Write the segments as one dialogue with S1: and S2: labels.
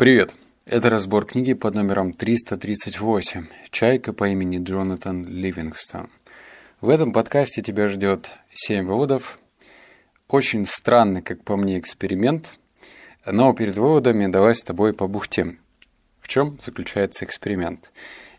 S1: Привет! Это разбор книги под номером 338 «Чайка по имени Джонатан Ливингстон». В этом подкасте тебя ждет 7 выводов. Очень странный, как по мне, эксперимент, но перед выводами давай с тобой побухтим. В чем заключается эксперимент?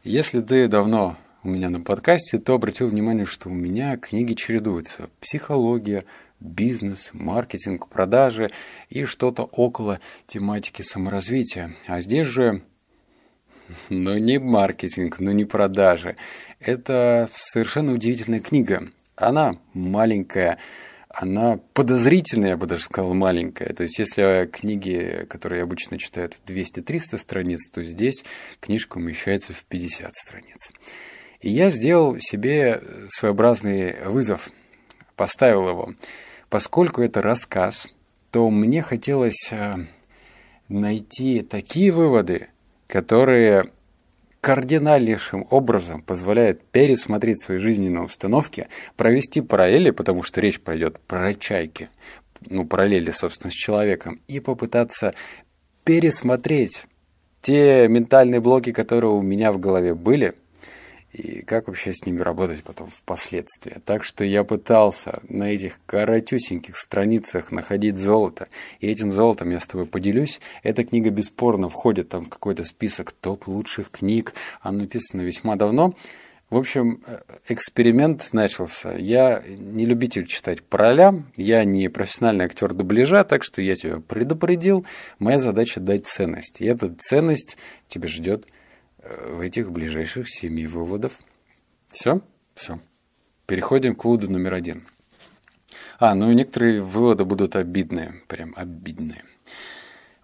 S1: Если ты давно у меня на подкасте, то обратил внимание, что у меня книги чередуются. Психология, бизнес, маркетинг, продажи и что-то около тематики саморазвития. А здесь же, ну не маркетинг, ну не продажи. Это совершенно удивительная книга. Она маленькая, она подозрительная, я бы даже сказал, маленькая. То есть, если книги, которые обычно читают 200-300 страниц, то здесь книжка умещается в 50 страниц. И я сделал себе своеобразный вызов, поставил его. Поскольку это рассказ, то мне хотелось э, найти такие выводы, которые кардинальнейшим образом позволяют пересмотреть свои жизненные установки, провести параллели, потому что речь пойдет про чайки, ну, параллели, собственно, с человеком, и попытаться пересмотреть те ментальные блоки, которые у меня в голове были, и как вообще с ними работать потом впоследствии. Так что я пытался на этих коротюсеньких страницах находить золото, и этим золотом я с тобой поделюсь. Эта книга бесспорно входит там в какой-то список топ лучших книг, она написана весьма давно. В общем, э, эксперимент начался. Я не любитель читать по ролям, я не профессиональный актер дубляжа, так что я тебя предупредил. Моя задача дать ценность. И эта ценность тебя ждет в этих ближайших семи выводов. Все? Все. Переходим к выводу номер один. А, ну и некоторые выводы будут обидные, прям обидные.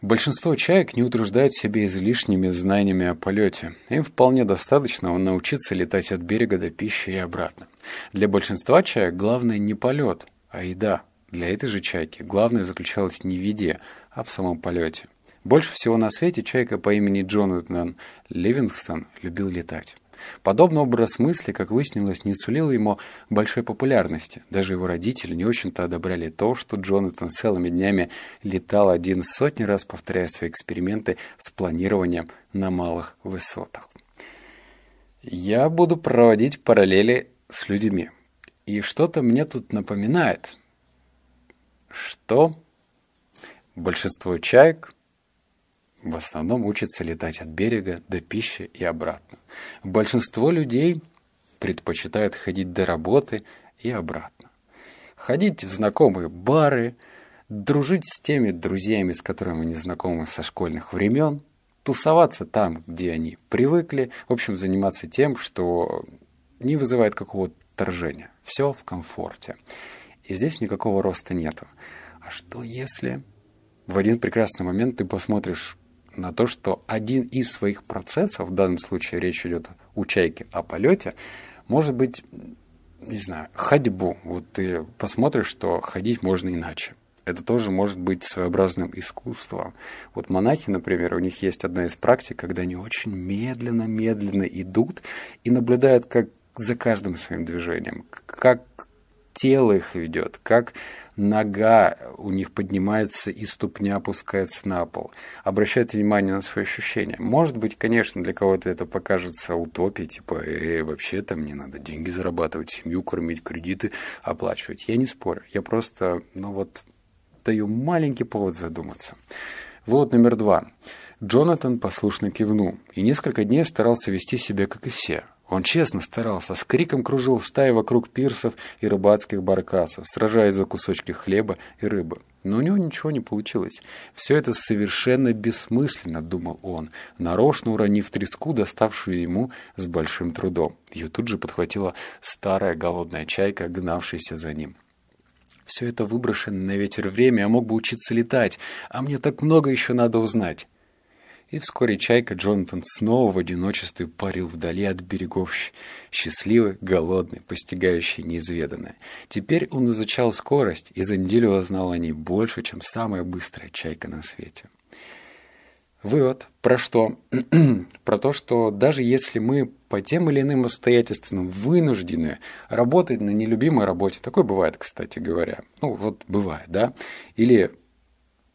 S1: Большинство чаек не утруждает себя излишними знаниями о полете. Им вполне достаточно научиться летать от берега до пищи и обратно. Для большинства чаек главное не полет, а еда. Для этой же чайки главное заключалось не в еде, а в самом полете. Больше всего на свете чайка по имени Джонатан Ливингстон любил летать. Подобный образ мысли, как выяснилось, не сулил ему большой популярности. Даже его родители не очень-то одобряли то, что Джонатан целыми днями летал один сотни раз, повторяя свои эксперименты с планированием на малых высотах. «Я буду проводить параллели с людьми. И что-то мне тут напоминает, что большинство чаек – в основном учатся летать от берега до пищи и обратно. Большинство людей предпочитают ходить до работы и обратно. Ходить в знакомые бары, дружить с теми друзьями, с которыми они знакомы со школьных времен, тусоваться там, где они привыкли, в общем, заниматься тем, что не вызывает какого-то торжения. Все в комфорте. И здесь никакого роста нету. А что если в один прекрасный момент ты посмотришь на то, что один из своих процессов, в данном случае речь идет у чайки о полете, может быть, не знаю, ходьбу. Вот ты посмотришь, что ходить можно иначе. Это тоже может быть своеобразным искусством. Вот монахи, например, у них есть одна из практик, когда они очень медленно-медленно идут и наблюдают, как за каждым своим движением, как тело их ведет, как нога у них поднимается и ступня опускается на пол. Обращайте внимание на свои ощущения. Может быть, конечно, для кого-то это покажется утопией, типа, э, вообще там мне надо деньги зарабатывать, семью кормить, кредиты оплачивать. Я не спорю, я просто, ну вот, даю маленький повод задуматься. Вот номер два. Джонатан послушно кивнул и несколько дней старался вести себя, как и все – он честно старался, с криком кружил в стае вокруг пирсов и рыбацких баркасов, сражаясь за кусочки хлеба и рыбы. Но у него ничего не получилось. Все это совершенно бессмысленно, думал он, нарочно уронив треску, доставшую ему с большим трудом. Ее тут же подхватила старая голодная чайка, гнавшаяся за ним. Все это выброшено на ветер время, я мог бы учиться летать, а мне так много еще надо узнать и вскоре чайка Джонатан снова в одиночестве парил вдали от берегов, счастливый, голодный, постигающий неизведанное. Теперь он изучал скорость, и за неделю узнал о ней больше, чем самая быстрая чайка на свете. Вывод про что? про то, что даже если мы по тем или иным обстоятельствам вынуждены работать на нелюбимой работе, такое бывает, кстати говоря, ну вот бывает, да, или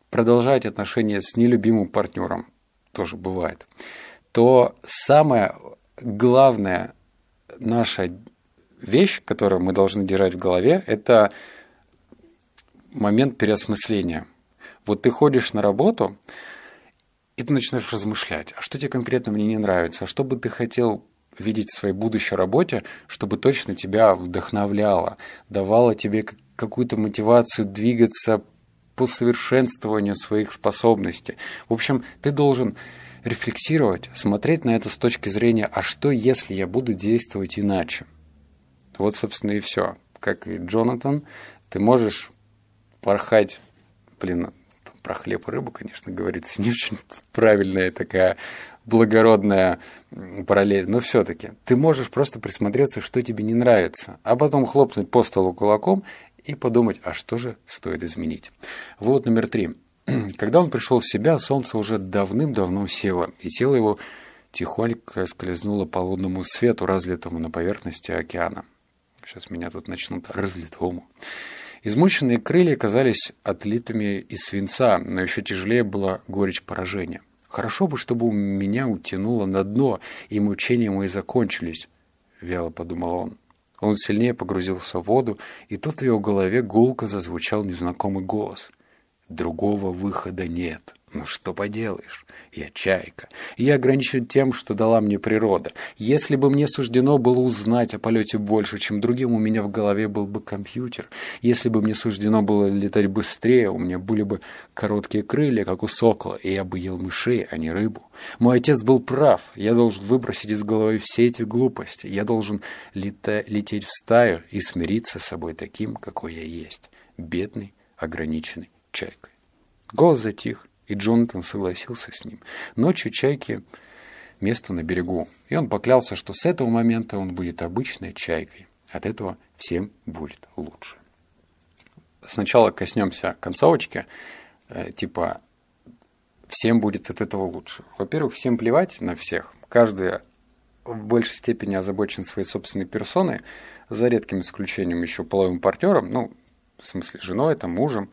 S1: продолжать отношения с нелюбимым партнером, тоже бывает, то самая главная наша вещь, которую мы должны держать в голове, это момент переосмысления. Вот ты ходишь на работу, и ты начинаешь размышлять, а что тебе конкретно мне не нравится, а что бы ты хотел видеть в своей будущей работе, чтобы точно тебя вдохновляло, давало тебе какую-то мотивацию двигаться по совершенствованию своих способностей. В общем, ты должен рефлексировать, смотреть на это с точки зрения, а что, если я буду действовать иначе? Вот, собственно, и все. Как и Джонатан, ты можешь порхать, блин, про хлеб и рыбу, конечно, говорится, не очень правильная такая благородная параллель, но все-таки ты можешь просто присмотреться, что тебе не нравится, а потом хлопнуть по столу кулаком и подумать, а что же стоит изменить. Вот номер три. Когда он пришел в себя, солнце уже давным-давно село, и тело его тихонько скользнуло по лунному свету, разлитому на поверхности океана. Сейчас меня тут начнут разлитому. Измученные крылья казались отлитыми из свинца, но еще тяжелее была горечь поражения. Хорошо бы, чтобы меня утянуло на дно, и мучения мои закончились, — вяло подумал он. Он сильнее погрузился в воду, и тут в его голове гулко зазвучал незнакомый голос. «Другого выхода нет». Ну что поделаешь, я чайка. Я ограничен тем, что дала мне природа. Если бы мне суждено было узнать о полете больше, чем другим, у меня в голове был бы компьютер. Если бы мне суждено было летать быстрее, у меня были бы короткие крылья, как у сокола, и я бы ел мышей, а не рыбу. Мой отец был прав. Я должен выбросить из головы все эти глупости. Я должен лета лететь в стаю и смириться с собой таким, какой я есть. Бедный, ограниченный чайкой. Голос затих. И Джонатан согласился с ним. Ночью чайки место на берегу, и он поклялся, что с этого момента он будет обычной чайкой. От этого всем будет лучше. Сначала коснемся концовочки, э, типа всем будет от этого лучше. Во-первых, всем плевать на всех. Каждый в большей степени озабочен своей собственной персоной, за редким исключением еще половым партнером, ну, в смысле женой, там, мужем,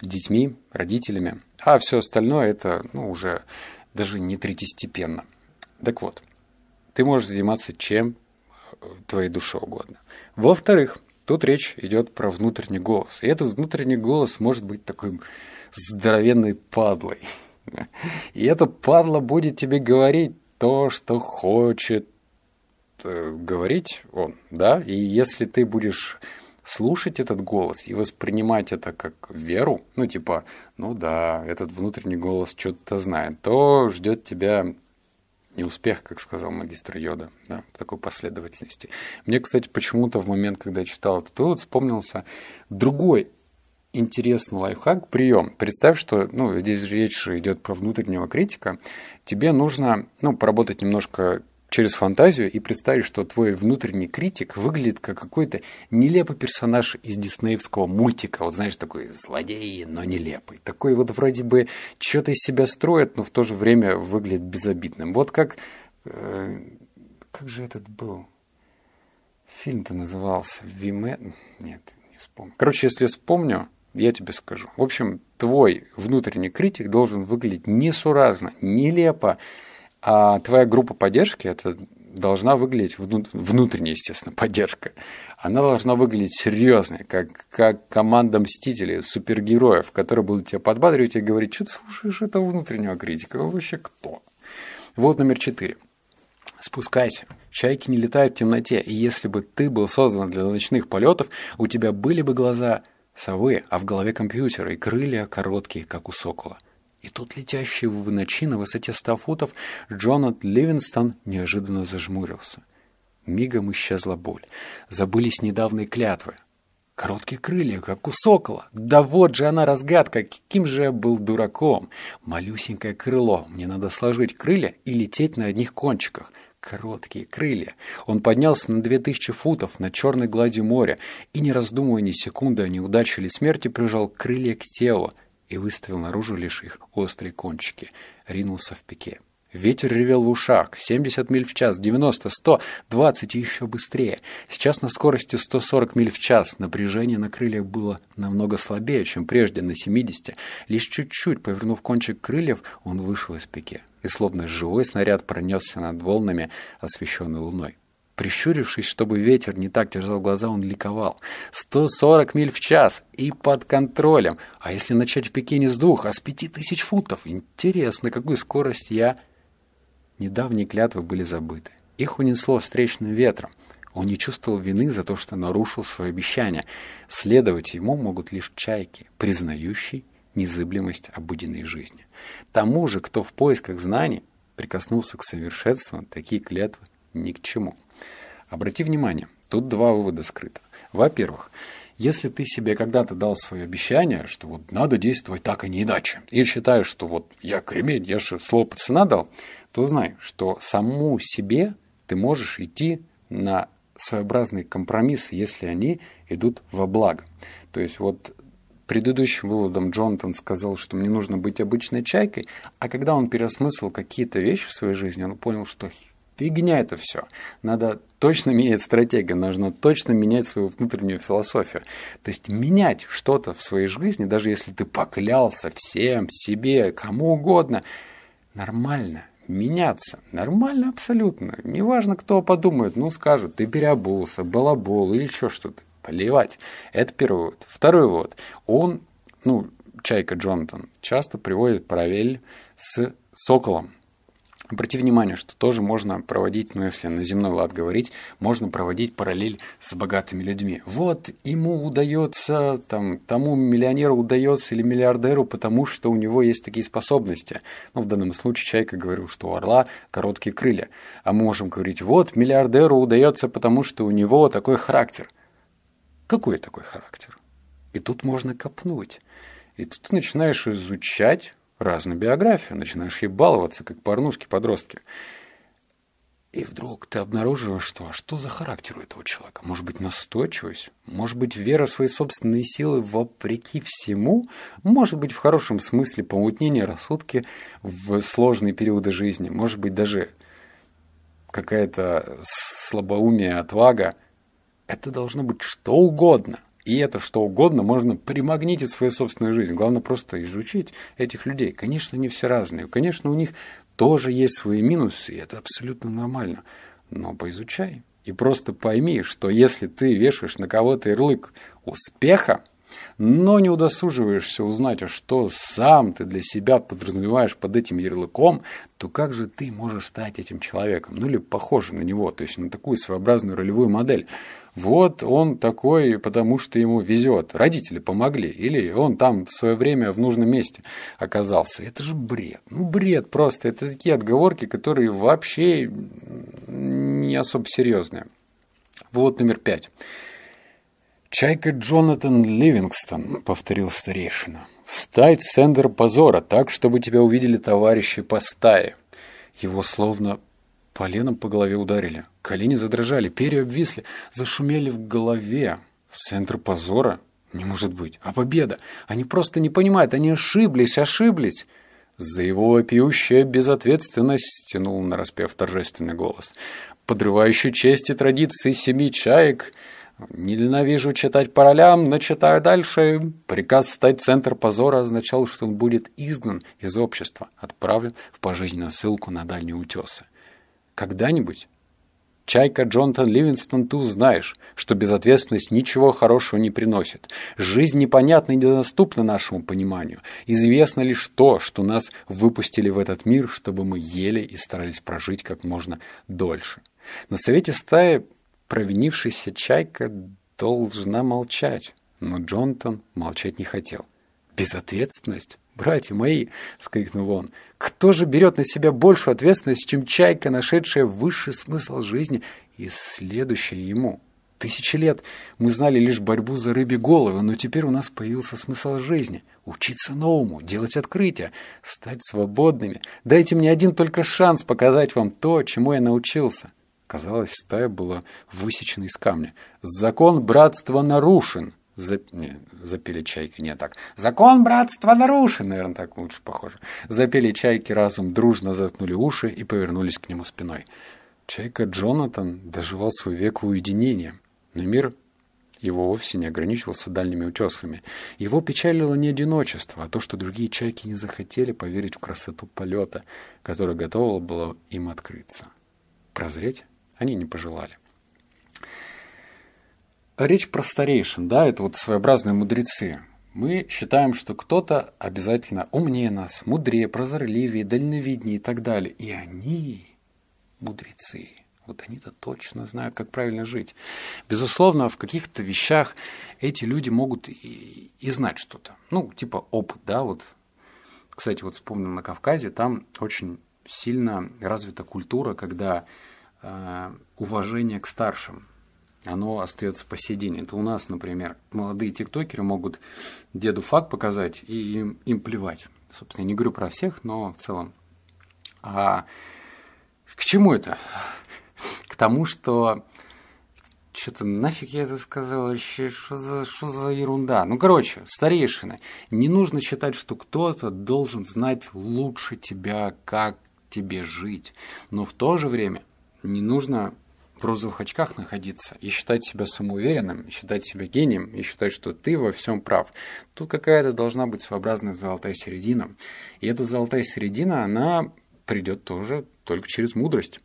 S1: детьми, родителями. А все остальное это ну, уже даже не третьестепенно. Так вот, ты можешь заниматься чем э, твоей душе угодно. Во-вторых, тут речь идет про внутренний голос. И этот внутренний голос может быть такой здоровенной падлой. И эта падла будет тебе говорить то, что хочет э, говорить он, да, и если ты будешь слушать этот голос и воспринимать это как веру, ну типа, ну да, этот внутренний голос что-то знает, то ждет тебя не успех, как сказал магистр Йода, да, в такой последовательности. Мне, кстати, почему-то в момент, когда я читал этот вывод, вспомнился другой интересный лайфхак, прием. Представь, что, ну, здесь речь идет про внутреннего критика. Тебе нужно, ну, поработать немножко через фантазию и представить, что твой внутренний критик выглядит как какой-то нелепый персонаж из диснеевского мультика. Вот знаешь, такой злодей, но нелепый. Такой вот вроде бы что-то из себя строит, но в то же время выглядит безобидным. Вот как... Э, как же этот был? Фильм-то назывался «Виме...» Нет, не вспомню. Короче, если вспомню, я тебе скажу. В общем, твой внутренний критик должен выглядеть несуразно, нелепо, а твоя группа поддержки – это должна выглядеть, внутренняя, естественно, поддержка, она должна выглядеть серьезной, как, как команда мстителей, супергероев, которые будут тебя подбадривать и говорить, что ты слушаешь этого внутреннего критика, он вообще кто? Вот номер четыре. Спускайся. Чайки не летают в темноте, и если бы ты был создан для ночных полетов, у тебя были бы глаза совы, а в голове компьютера и крылья короткие, как у сокола. И тут летящий в ночи на высоте ста футов Джонат Ливинстон неожиданно зажмурился. Мигом исчезла боль. Забылись недавние клятвы. Короткие крылья, как у сокола. Да вот же она разгадка, каким же я был дураком. Малюсенькое крыло. Мне надо сложить крылья и лететь на одних кончиках. Короткие крылья. Он поднялся на две тысячи футов на черной глади моря и, не раздумывая ни секунды о неудаче или смерти, прижал крылья к телу и выставил наружу лишь их острые кончики. Ринулся в пике. Ветер ревел в ушах. 70 миль в час, 90, 100, 20 и еще быстрее. Сейчас на скорости 140 миль в час. Напряжение на крыльях было намного слабее, чем прежде, на 70. Лишь чуть-чуть, повернув кончик крыльев, он вышел из пике. И словно живой снаряд пронесся над волнами, освещенный луной. Прищурившись, чтобы ветер не так терзал глаза, он ликовал. 140 миль в час и под контролем. А если начать в Пекине с двух, а с пяти тысяч футов? Интересно, какую скорость я... Недавние клятвы были забыты. Их унесло встречным ветром. Он не чувствовал вины за то, что нарушил свое обещание. Следовать ему могут лишь чайки, признающие незыблемость обыденной жизни. Тому же, кто в поисках знаний прикоснулся к совершенству, такие клятвы ни к чему. Обрати внимание, тут два вывода скрыто. Во-первых, если ты себе когда-то дал свое обещание, что вот надо действовать так, а не иначе, и считаешь, что вот я кремень, я же слово пацана дал, то знай, что саму себе ты можешь идти на своеобразные компромиссы, если они идут во благо. То есть вот предыдущим выводом Джонатан сказал, что мне нужно быть обычной чайкой, а когда он переосмыслил какие-то вещи в своей жизни, он понял, что фигня это все. Надо точно менять стратегию, нужно точно менять свою внутреннюю философию. То есть менять что-то в своей жизни, даже если ты поклялся всем, себе, кому угодно, нормально меняться. Нормально абсолютно. Неважно, кто подумает, ну скажут, ты переобулся, балабол или еще что-то. Плевать. Это первый вот. Второй вот. Он, ну, Чайка Джонатан, часто приводит параллель с соколом. Обрати внимание, что тоже можно проводить, ну если на земной лад говорить, можно проводить параллель с богатыми людьми. Вот ему удается, там, тому миллионеру удается или миллиардеру, потому что у него есть такие способности. Ну, в данном случае Чайка говорил, что у орла короткие крылья. А мы можем говорить, вот миллиардеру удается, потому что у него такой характер. Какой такой характер? И тут можно копнуть. И тут ты начинаешь изучать разную биографию, начинаешь ей баловаться, как порнушки-подростки. И вдруг ты обнаруживаешь, что а что за характер у этого человека? Может быть, настойчивость? Может быть, вера в свои собственные силы вопреки всему? Может быть, в хорошем смысле помутнение рассудки в сложные периоды жизни? Может быть, даже какая-то слабоумие, отвага? Это должно быть что угодно. И это что угодно можно примагнитить в свою собственную жизнь. Главное просто изучить этих людей. Конечно, они все разные. Конечно, у них тоже есть свои минусы, и это абсолютно нормально. Но поизучай. И просто пойми, что если ты вешаешь на кого-то ярлык успеха, но не удосуживаешься узнать, а что сам ты для себя подразумеваешь под этим ярлыком, то как же ты можешь стать этим человеком? Ну или похожим на него, то есть на такую своеобразную ролевую модель. Вот он такой, потому что ему везет. Родители помогли. Или он там в свое время в нужном месте оказался. Это же бред. Ну, бред просто. Это такие отговорки, которые вообще не особо серьезные. Вот номер пять. «Чайка Джонатан Ливингстон», — повторил старейшина. «Встать в центр позора так, чтобы тебя увидели товарищи по стае». Его словно Поленом по голове ударили. Колени задрожали, перья обвисли, зашумели в голове. В центр позора? Не может быть. А победа? Они просто не понимают, они ошиблись, ошиблись. За его вопиющая безответственность тянул распев торжественный голос. Подрывающий честь и традиции семьи чаек... Ненавижу читать по ролям, но читаю дальше. Приказ стать центр позора означал, что он будет изгнан из общества, отправлен в пожизненную ссылку на дальние утесы. Когда-нибудь? Чайка Джонатан Ливингстон, ты узнаешь, что безответственность ничего хорошего не приносит. Жизнь непонятна и недоступна нашему пониманию. Известно лишь то, что нас выпустили в этот мир, чтобы мы ели и старались прожить как можно дольше. На совете стаи провинившаяся чайка должна молчать, но Джонатан молчать не хотел. Безответственность? «Братья мои!» — скрикнул он. «Кто же берет на себя большую ответственность, чем чайка, нашедшая высший смысл жизни и следующая ему?» Тысячи лет мы знали лишь борьбу за рыбе головы, но теперь у нас появился смысл жизни. Учиться новому, делать открытия, стать свободными. Дайте мне один только шанс показать вам то, чему я научился. Казалось, стая была высечена из камня. Закон братства нарушен. Зап... Не, запели чайки, не так. Закон братства нарушен, наверное, так лучше похоже. Запели чайки разом, дружно заткнули уши и повернулись к нему спиной. Чайка Джонатан доживал свой век в уединении, но мир его вовсе не ограничивался дальними утесами. Его печалило не одиночество, а то, что другие чайки не захотели поверить в красоту полета, которая готова была им открыться. Прозреть они не пожелали речь про старейшин, да, это вот своеобразные мудрецы. Мы считаем, что кто-то обязательно умнее нас, мудрее, прозорливее, дальновиднее и так далее. И они мудрецы. Вот они-то точно знают, как правильно жить. Безусловно, в каких-то вещах эти люди могут и, и знать что-то. Ну, типа опыт, да, вот. Кстати, вот вспомнил на Кавказе, там очень сильно развита культура, когда э, уважение к старшим оно остается по Это у нас, например, молодые тиктокеры могут деду факт показать, и им, им плевать. Собственно, я не говорю про всех, но в целом. А к чему это? К тому, что что-то нафиг я это сказал, вообще, что за, что за ерунда. Ну, короче, старейшины, не нужно считать, что кто-то должен знать лучше тебя, как тебе жить. Но в то же время не нужно в розовых очках находиться и считать себя самоуверенным, и считать себя гением, и считать, что ты во всем прав. Тут какая-то должна быть своеобразная золотая середина. И эта золотая середина, она придет тоже только через мудрость.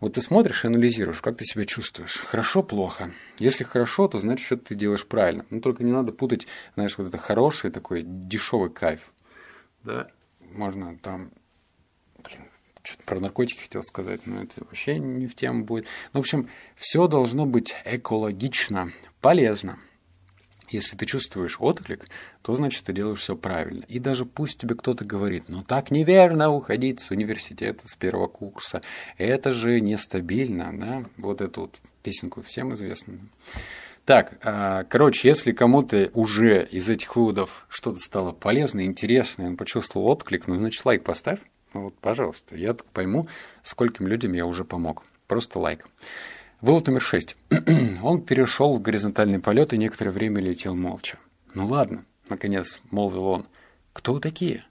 S1: Вот ты смотришь и анализируешь, как ты себя чувствуешь. Хорошо, плохо. Если хорошо, то значит, что ты делаешь правильно. Ну только не надо путать, знаешь, вот это хороший такой дешевый кайф. Да, можно там что-то про наркотики хотел сказать, но это вообще не в тему будет. Ну, в общем, все должно быть экологично, полезно. Если ты чувствуешь отклик, то значит ты делаешь все правильно. И даже пусть тебе кто-то говорит, ну так неверно уходить с университета с первого курса, это же нестабильно, да? Вот эту вот песенку всем известно. Так, а, короче, если кому-то уже из этих выводов что-то стало полезно, интересно, он почувствовал отклик, ну значит лайк поставь. Ну вот, пожалуйста, я так пойму, скольким людям я уже помог. Просто лайк. Вывод номер шесть. Он перешел в горизонтальный полет и некоторое время летел молча. «Ну ладно», — наконец молвил он. «Кто вы такие?»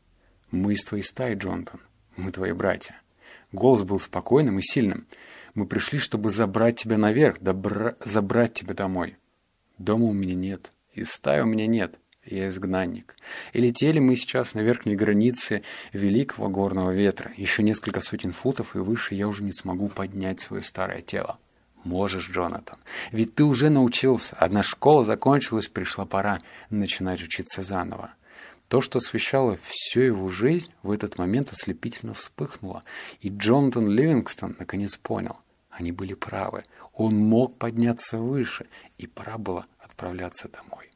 S1: «Мы из твоей стаи, Джонтон. Мы твои братья». Голос был спокойным и сильным. «Мы пришли, чтобы забрать тебя наверх, добра... забрать тебя домой». «Дома у меня нет, и стаи у меня нет я изгнанник. И летели мы сейчас на верхней границе великого горного ветра. Еще несколько сотен футов, и выше я уже не смогу поднять свое старое тело. Можешь, Джонатан. Ведь ты уже научился. Одна школа закончилась, пришла пора начинать учиться заново. То, что освещало всю его жизнь, в этот момент ослепительно вспыхнуло. И Джонатан Ливингстон наконец понял. Они были правы. Он мог подняться выше, и пора было отправляться домой.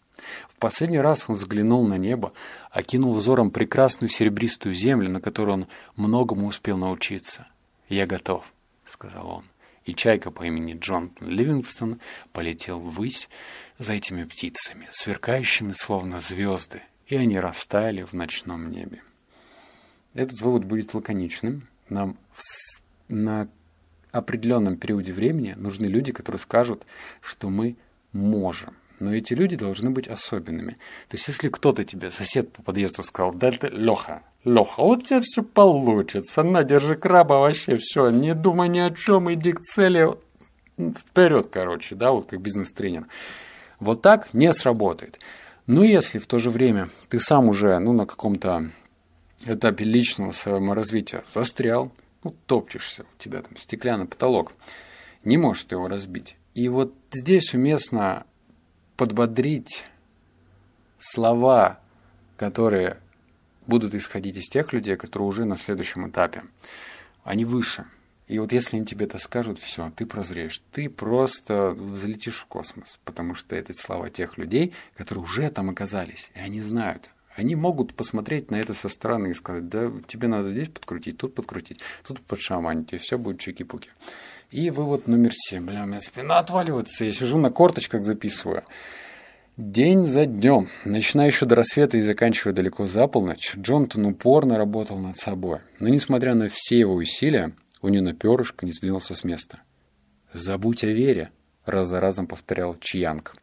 S1: В последний раз он взглянул на небо, окинул взором прекрасную серебристую землю, на которой он многому успел научиться. «Я готов», — сказал он. И чайка по имени Джон Ливингстон полетел ввысь за этими птицами, сверкающими словно звезды, и они растаяли в ночном небе. Этот вывод будет лаконичным. Нам в, на определенном периоде времени нужны люди, которые скажут, что мы можем но эти люди должны быть особенными. То есть, если кто-то тебе, сосед по подъезду сказал, да это Леха, Леха, вот у тебя все получится, на, держи краба, вообще все, не думай ни о чем, иди к цели, вперед, короче, да, вот как бизнес-тренер. Вот так не сработает. Но если в то же время ты сам уже, ну, на каком-то этапе личного своего развития застрял, ну, топчешься, у тебя там стеклянный потолок, не можешь ты его разбить. И вот здесь уместно подбодрить слова, которые будут исходить из тех людей, которые уже на следующем этапе. Они выше. И вот если они тебе это скажут, все, ты прозреешь. Ты просто взлетишь в космос, потому что это слова тех людей, которые уже там оказались, и они знают. Они могут посмотреть на это со стороны и сказать, да тебе надо здесь подкрутить, тут подкрутить, тут подшаманить, и все будет чики-пуки. И вывод номер семь. Бля, у меня спина отваливается. Я сижу на корточках, записываю. День за днем, начиная еще до рассвета и заканчивая далеко за полночь, Джонатан упорно работал над собой. Но, несмотря на все его усилия, у нее на перышко не сдвинулся с места. «Забудь о вере», — раз за разом повторял Чьянг.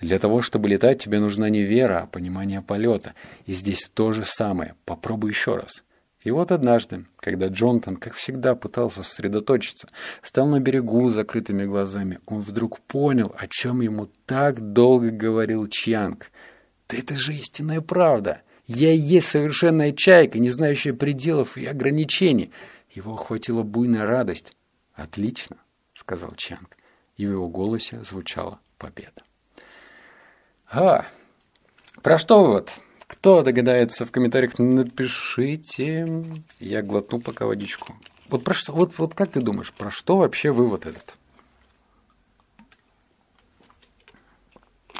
S1: «Для того, чтобы летать, тебе нужна не вера, а понимание полета. И здесь то же самое. Попробуй еще раз. И вот однажды, когда Джонтон, как всегда, пытался сосредоточиться, стал на берегу с закрытыми глазами, он вдруг понял, о чем ему так долго говорил Чьянг. «Да это же истинная правда! Я и есть совершенная чайка, не знающая пределов и ограничений!» Его охватила буйная радость. «Отлично!» — сказал Чьянг, и в его голосе звучала победа. «А, про что вот?" Кто догадается, в комментариях напишите. Я глотну пока водичку. Вот про что, вот, вот как ты думаешь, про что вообще вывод этот?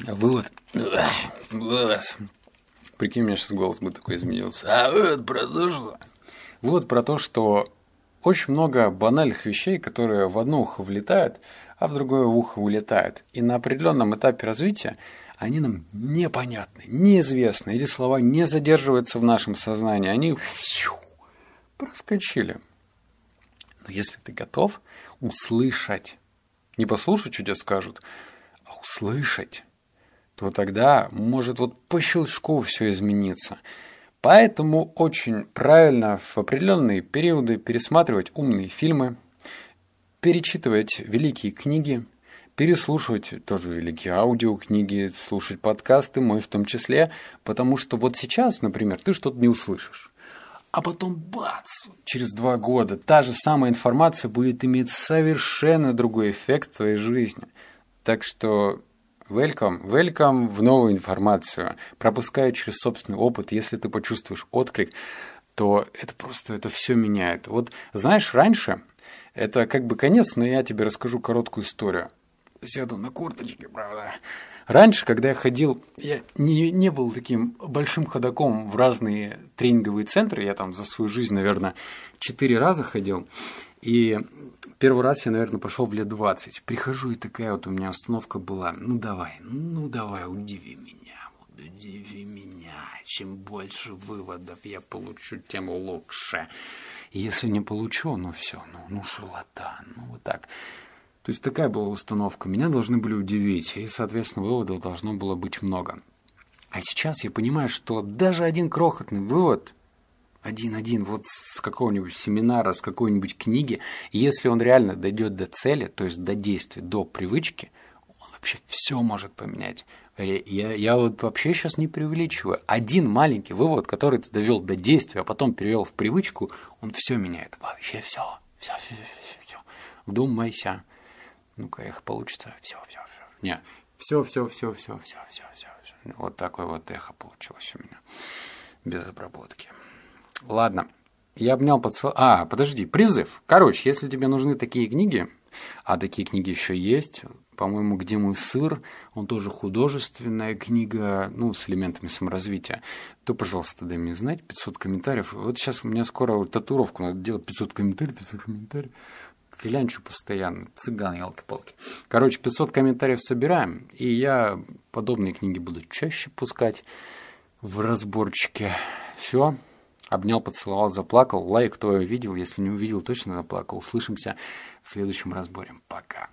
S1: Вывод. Прикинь, у меня сейчас голос бы такой изменился. А вывод про то, что... Вывод про то, что очень много банальных вещей, которые в одно ухо влетают, а в другое ухо улетают. И на определенном этапе развития они нам непонятны, неизвестны, эти слова не задерживаются в нашем сознании, они фью, проскочили. Но если ты готов услышать, не послушать, что тебе скажут, а услышать, то тогда может вот по щелчку все измениться. Поэтому очень правильно в определенные периоды пересматривать умные фильмы, перечитывать великие книги – переслушивать тоже великие аудиокниги, слушать подкасты, мой в том числе, потому что вот сейчас, например, ты что-то не услышишь. А потом бац, через два года та же самая информация будет иметь совершенно другой эффект в твоей жизни. Так что welcome, welcome в новую информацию. Пропуская через собственный опыт, если ты почувствуешь отклик, то это просто, это все меняет. Вот знаешь, раньше, это как бы конец, но я тебе расскажу короткую историю сяду на корточки, правда. Раньше, когда я ходил, я не, не был таким большим ходаком в разные тренинговые центры. Я там за свою жизнь, наверное, четыре раза ходил. И первый раз я, наверное, пошел в лет 20. Прихожу, и такая вот у меня остановка была. Ну давай, ну давай, удиви меня, удиви меня. Чем больше выводов я получу, тем лучше. Если не получу, ну все, ну, ну шарлатан, ну вот так. То есть такая была установка. Меня должны были удивить, и, соответственно, выводов должно было быть много. А сейчас я понимаю, что даже один крохотный вывод, один-один, вот с какого-нибудь семинара, с какой-нибудь книги, если он реально дойдет до цели, то есть до действия, до привычки, он вообще все может поменять. Я, я вот вообще сейчас не преувеличиваю. Один маленький вывод, который ты довел до действия, а потом перевел в привычку, он все меняет. Вообще все. Все, все, все, все. В дом майся ну-ка, эхо получится, все, все, все. Не, все, все, все, все, все, все, все. Вот такое вот эхо получилось у меня без обработки. Ладно, я обнял поцелуй. А, подожди, призыв. Короче, если тебе нужны такие книги, а такие книги еще есть, по-моему, «Где мой сыр», он тоже художественная книга, ну, с элементами саморазвития, то, пожалуйста, дай мне знать, 500 комментариев. Вот сейчас у меня скоро татуировку надо делать, 500 комментариев, 500 комментариев клянчу постоянно. Цыган, елки-палки. Короче, 500 комментариев собираем, и я подобные книги буду чаще пускать в разборчике. Все. Обнял, поцеловал, заплакал. Лайк, кто ее видел. Если не увидел, точно заплакал. Услышимся в следующем разборе. Пока.